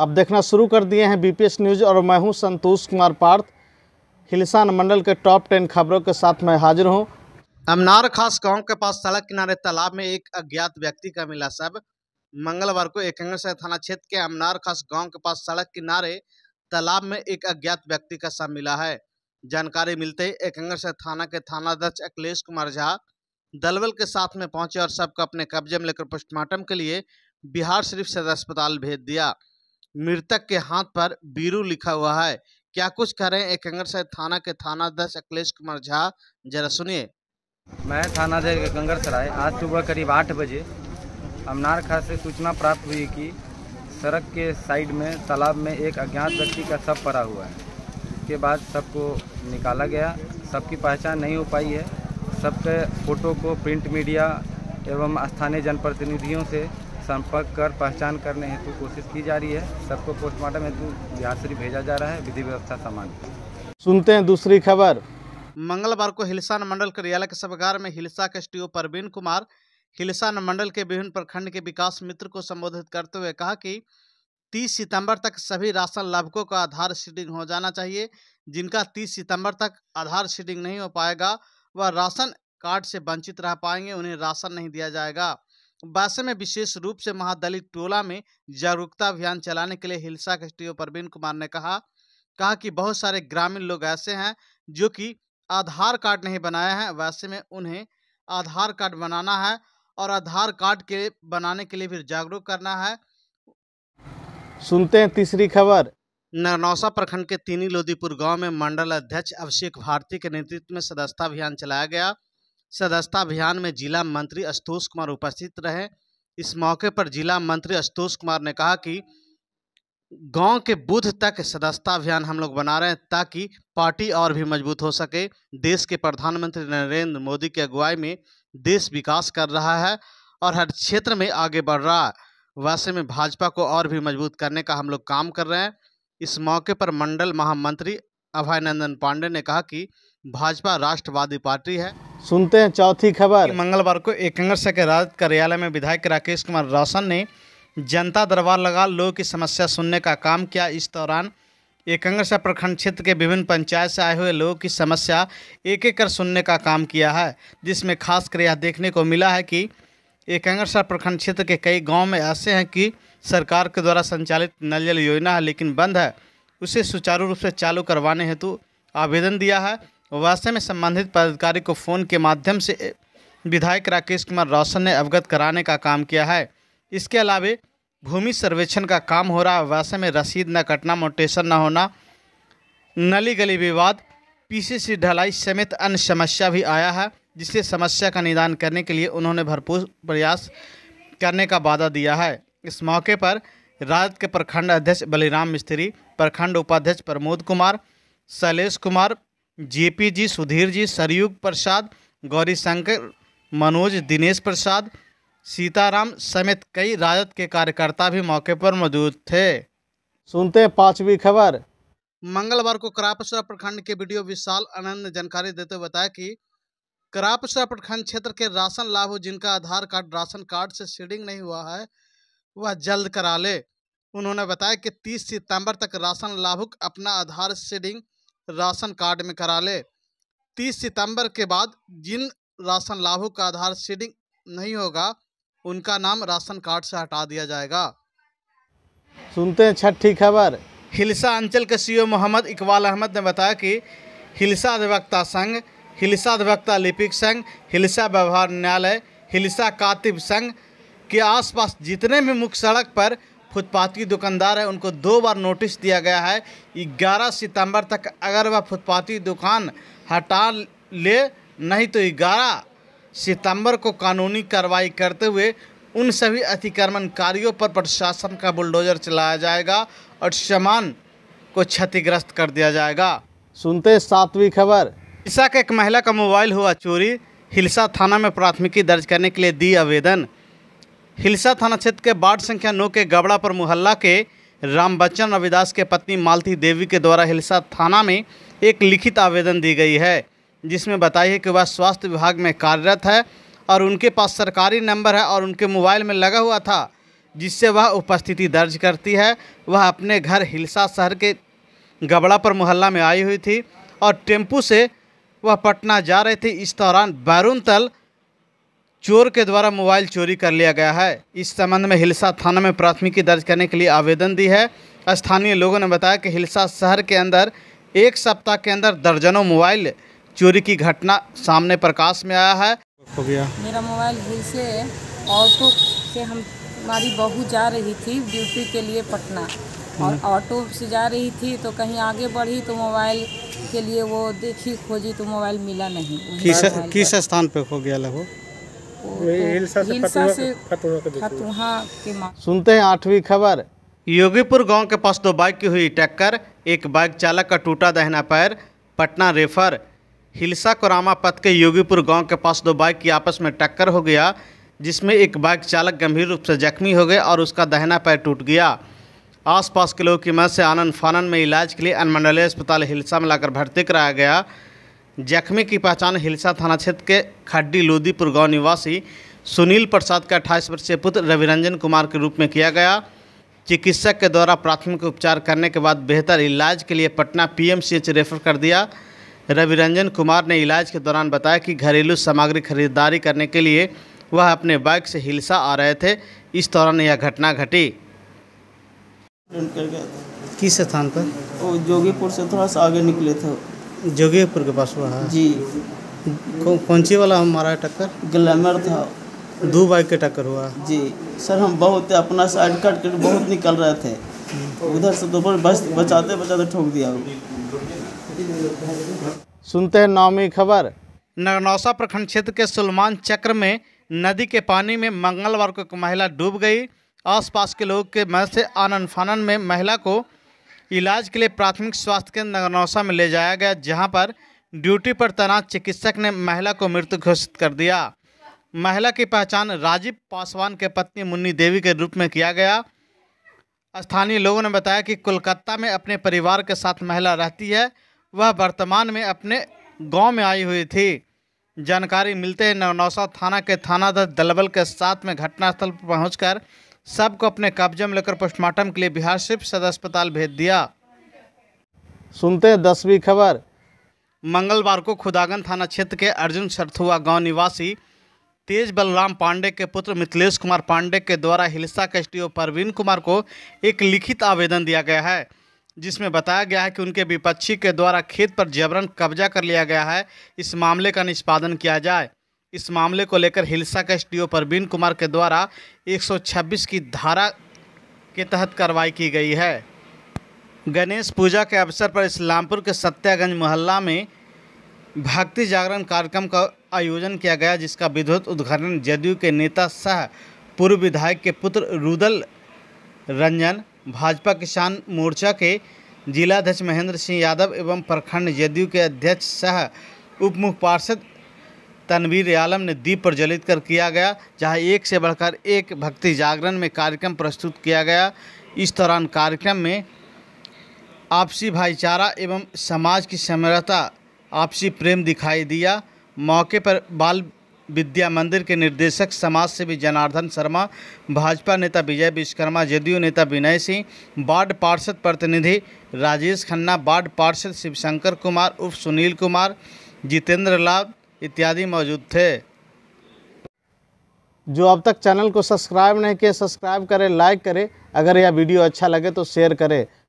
अब देखना शुरू कर दिए हैं बीपीएस न्यूज़ और मैं हूं संतोष कुमार पार्थ हिलसान मंडल के टॉप टेन खबरों के साथ मैं हाजिर हूं अमनार खास गांव के पास सड़क किनारे तालाब में एक अज्ञात व्यक्ति का मिला सब मंगलवार को एकंगसर थाना क्षेत्र के अमनार खास गांव के पास सड़क किनारे तालाब में एक अज्ञात व्यक्ति का शव मिला है जानकारी मिलते ही एकंगसर थाना के थानाध्यक्ष अखिलेश कुमार झा दलवल के साथ में पहुंचे और सबको अपने कब्जे में लेकर पोस्टमार्टम के लिए बिहार शरीफ सदर अस्पताल भेज दिया मृतक के हाथ पर बीरू लिखा हुआ है क्या कुछ करें एकंगरसर थाना के थाना अध्यक्ष अखिलेश कुमार झा जरा सुनिए मैं थाना अध्यक्ष एकंगरसराय आज सुबह करीब आठ बजे अमनार खां से सूचना प्राप्त हुई कि सड़क के साइड में तालाब में एक अज्ञात व्यक्ति का सब पड़ा हुआ है उसके बाद सबको निकाला गया सबकी पहचान नहीं हो पाई है सबके फोटो को प्रिंट मीडिया एवं स्थानीय जनप्रतिनिधियों से संपर्क कर पहचान करने हेतु कोशिश की जा रही है सबको पोस्टमार्टम हेतु बिहार से भेजा जा रहा है विधि व्यवस्था समान सुनते हैं दूसरी खबर मंगलवार को हिलसान मंडल कार्यालय के सभागार में हिलसा के एस परवीन कुमार हिलसान मंडल के विभिन्न प्रखंड के विकास मित्र को संबोधित करते हुए कहा कि 30 सितंबर तक सभी राशन लाभकों का आधार सीडिंग हो जाना चाहिए जिनका 30 सितंबर तक आधार सीडिंग नहीं हो पाएगा वह राशन कार्ड से वंचित रह पाएंगे उन्हें राशन नहीं दिया जाएगा बासे में विशेष रूप से महादलित टोला में जागरूकता अभियान चलाने के लिए हिलसा के एसडीओ प्रवीण कुमार ने कहा कहा कि बहुत सारे ग्रामीण लोग ऐसे हैं जो कि आधार कार्ड नहीं बनाया है वैसे में उन्हें आधार कार्ड बनाना है और आधार कार्ड के बनाने के लिए फिर जागरूक करना है सुनते हैं तीसरी खबर नरनौसा प्रखंड के तीनी लोदीपुर गांव में मंडल अध्यक्ष अभिषेक भारती के नेतृत्व में सदस्यता अभियान चलाया गया सदस्यता अभियान में जिला मंत्री आशुतोष कुमार उपस्थित रहे इस मौके पर जिला मंत्री आशुतोष कुमार ने कहा कि गांव के बुध तक सदस्यता अभियान हम लोग बना रहे हैं ताकि पार्टी और भी मजबूत हो सके देश के प्रधानमंत्री नरेंद्र मोदी की अगुवाई में देश विकास कर रहा है और हर क्षेत्र में आगे बढ़ रहा है वैसे में भाजपा को और भी मजबूत करने का हम लोग काम कर रहे हैं इस मौके पर मंडल महामंत्री अभय नंदन पांडे ने कहा कि भाजपा राष्ट्रवादी पार्टी है सुनते हैं चौथी खबर मंगलवार को के राज कार्यालय में विधायक राकेश कुमार रोशन ने जनता दरबार लगा लोगों की समस्या सुनने का काम किया इस दौरान एकंगर से प्रखंड क्षेत्र के विभिन्न पंचायत से आए हुए लोगों की समस्या एक एक कर सुनने का काम किया है जिसमें खासकर यह देखने को मिला है कि एकंगरसा प्रखंड क्षेत्र के कई गांव में ऐसे हैं कि सरकार के द्वारा संचालित नल जल योजना है लेकिन बंद है उसे सुचारू रूप से चालू करवाने हेतु आवेदन दिया है वास्तव में संबंधित पदाधिकारी को फोन के माध्यम से विधायक राकेश कुमार रोशन ने अवगत कराने का काम किया है इसके अलावे भूमि सर्वेक्षण का काम हो रहा है वास्तव में रसीद न कटना मोटेशन न होना नली गली विवाद पीसीसी ढलाई समेत अन्य समस्या भी आया है जिससे समस्या का निदान करने के लिए उन्होंने भरपूर प्रयास करने का वादा दिया है इस मौके पर राजद के प्रखंड अध्यक्ष बलिराम मिस्त्री प्रखंड उपाध्यक्ष प्रमोद कुमार शैलेश कुमार जेपी जी सुधीर जी सरयुग प्रसाद गौरीशंकर मनोज दिनेश प्रसाद सीताराम समेत कई राजद के कार्यकर्ता भी मौके पर मौजूद थे सुनते हैं पांचवी खबर मंगलवार को करापसरा प्रखंड के वीडियो विशाल आनंद ने जानकारी देते हुए बताया कि करापसरा प्रखंड क्षेत्र के राशन लाभ जिनका आधार कार्ड राशन कार्ड से सीडिंग नहीं हुआ है वह जल्द करा ले उन्होंने बताया कि 30 सितंबर तक राशन लाभुक अपना आधार सीडिंग राशन कार्ड में करा ले तीस सितंबर के बाद जिन राशन लाभों का आधार सीडिंग नहीं होगा उनका नाम राशन कार्ड से हटा दिया जाएगा सुनते हैं छठी खबर हिलसा अंचल के सीईओ मोहम्मद इकबाल अहमद ने बताया कि हिलसा अधिवक्ता संघ हिलसा अधिवक्ता लिपिक संघ हिलसा व्यवहार न्यायालय हिलसा कातिब संघ के आसपास जितने भी मुख्य सड़क पर फुटपाथ की दुकानदार है उनको दो बार नोटिस दिया गया है ग्यारह सितंबर तक अगर वह फुटपाथी दुकान हटा ले नहीं तो ग्यारह सितंबर को कानूनी कार्रवाई करते हुए उन सभी अतिक्रमणकारियों पर प्रशासन का बुलडोजर चलाया जाएगा और सामान को क्षतिग्रस्त कर दिया जाएगा सुनते सातवीं खबर ईसा के एक महिला का मोबाइल हुआ चोरी हिलसा थाना में प्राथमिकी दर्ज करने के लिए दी आवेदन हिलसा थाना क्षेत्र के वार्ड संख्या नौ के गबड़ा पर मोहल्ला के राम बच्चन रविदास के पत्नी मालती देवी के द्वारा हिलसा थाना में एक लिखित आवेदन दी गई है जिसमें बताई है कि वह स्वास्थ्य विभाग में कार्यरत है और उनके पास सरकारी नंबर है और उनके मोबाइल में लगा हुआ था जिससे वह उपस्थिति दर्ज करती है वह अपने घर हिलसा शहर के गबड़ा पर मोहल्ला में आई हुई थी और टेम्पू से वह पटना जा रहे थे इस दौरान बैरून तल चोर के द्वारा मोबाइल चोरी कर लिया गया है इस संबंध में हिलसा थाना में प्राथमिकी दर्ज करने के लिए आवेदन दी है स्थानीय लोगों ने बताया कि हिलसा शहर के अंदर एक सप्ताह के अंदर दर्जनों मोबाइल चोरी की घटना सामने प्रकाश में आया है हो गया मेरा मोबाइल हिल से ऑटो से हम हमारी बहू जा रही थी ड्यूटी के लिए पटना और हम्म। ऑटो से जा रही थी तो कहीं आगे बढ़ी तो मोबाइल के लिए वो देखी खोजी तो मोबाइल मिला नहीं किस स्थान पे खो गया लगभग तो सुनते हैं आठवीं खबर योगीपुर गांव के पास दो बाइक की हुई टक्कर एक बाइक चालक का टूटा दहना पैर पटना रेफर हिलसा कोरामा पथ के योगीपुर गांव के पास दो बाइक की आपस में टक्कर हो गया जिसमें एक बाइक चालक गंभीर रूप से जख्मी हो गए और उसका दहना पैर टूट गया आसपास के लोगों की मदद से आनंद फानन में इलाज के लिए अनुमंडलीय अस्पताल हिलसा में लाकर भर्ती कराया गया जख्मी की पहचान हिलसा थाना क्षेत्र के खड्डी लोदीपुर गांव निवासी सुनील प्रसाद का अट्ठाईस वर्षीय पुत्र रविरंजन कुमार के रूप में किया गया चिकित्सक के द्वारा प्राथमिक उपचार करने के बाद बेहतर इलाज के लिए पटना पीएमसीएच रेफर कर दिया रविरंजन कुमार ने इलाज के दौरान बताया कि घरेलू सामग्री खरीदारी करने के लिए वह अपने बाइक से हिलसा आ रहे थे इस दौरान यह घटना घटी किस स्थान पर जोगीपुर से थोड़ा सा आगे निकले थे जोगीपुर के पास हुआ है जी कौन सी वाला हमारा टक्कर ग्लैमर था दो बाइक के टक्कर हुआ जी सर हम बहुत अपना साइड कट कर बहुत निकल रहे थे उधर से दोपहर बस बचाते बचाते ठोक दिया सुनते हैं नौवीं खबर नरनौसा प्रखंड क्षेत्र के सुलमान चक्र में नदी के पानी में मंगलवार को एक महिला डूब गई आसपास के लोगों के मदद से आनन फानन में महिला को इलाज के लिए प्राथमिक स्वास्थ्य केंद्र नगरनौसा में ले जाया गया जहां पर ड्यूटी पर तैनात चिकित्सक ने महिला को मृत घोषित कर दिया महिला की पहचान राजीव पासवान के पत्नी मुन्नी देवी के रूप में किया गया स्थानीय लोगों ने बताया कि कोलकाता में अपने परिवार के साथ महिला रहती है वह वर्तमान में अपने गाँव में आई हुई थी जानकारी मिलते ही नवनौसा थाना के थानाध्यक्ष दलबल के साथ में घटनास्थल पर पहुंचकर सब को अपने कब्जे में लेकर पोस्टमार्टम के लिए बिहार सिर्फ सदर अस्पताल भेज दिया सुनते हैं दसवीं खबर मंगलवार को खुदागन थाना क्षेत्र के अर्जुन सरथुआ गांव निवासी तेज बलराम पांडे के पुत्र मिथिलेश कुमार पांडे के द्वारा हिलसा के एसडीओ परवीन कुमार को एक लिखित आवेदन दिया गया है जिसमें बताया गया है कि उनके विपक्षी के द्वारा खेत पर जबरन कब्जा कर लिया गया है इस मामले का निष्पादन किया जाए इस मामले को लेकर हिलसा के एसडीओ परवीन कुमार के द्वारा 126 की धारा के तहत कार्रवाई की गई है गणेश पूजा के अवसर पर इस्लामपुर के सत्यागंज मोहल्ला में भक्ति जागरण कार्यक्रम का आयोजन किया गया जिसका विद्युत उद्घाटन जदयू के नेता सह पूर्व विधायक के पुत्र रुदल रंजन भाजपा किसान मोर्चा के जिलाध्यक्ष महेंद्र सिंह यादव एवं प्रखंड जदयू के अध्यक्ष सह उप मुख्य पार्षद तनवीर आलम ने दीप प्रज्वलित कर किया गया जहां एक से बढ़कर एक भक्ति जागरण में कार्यक्रम प्रस्तुत किया गया इस दौरान कार्यक्रम में आपसी भाईचारा एवं समाज की समरता आपसी प्रेम दिखाई दिया मौके पर बाल विद्या मंदिर के निर्देशक समाज सेवी जनार्दन शर्मा भाजपा नेता विजय विश्वकर्मा जदयू नेता विनय सिंह वार्ड पार्षद प्रतिनिधि राजेश खन्ना वार्ड पार्षद शिवशंकर कुमार उप सुनील कुमार जितेंद्र लाल इत्यादि मौजूद थे जो अब तक चैनल को सब्सक्राइब नहीं किए सब्सक्राइब करें लाइक करें अगर यह वीडियो अच्छा लगे तो शेयर करें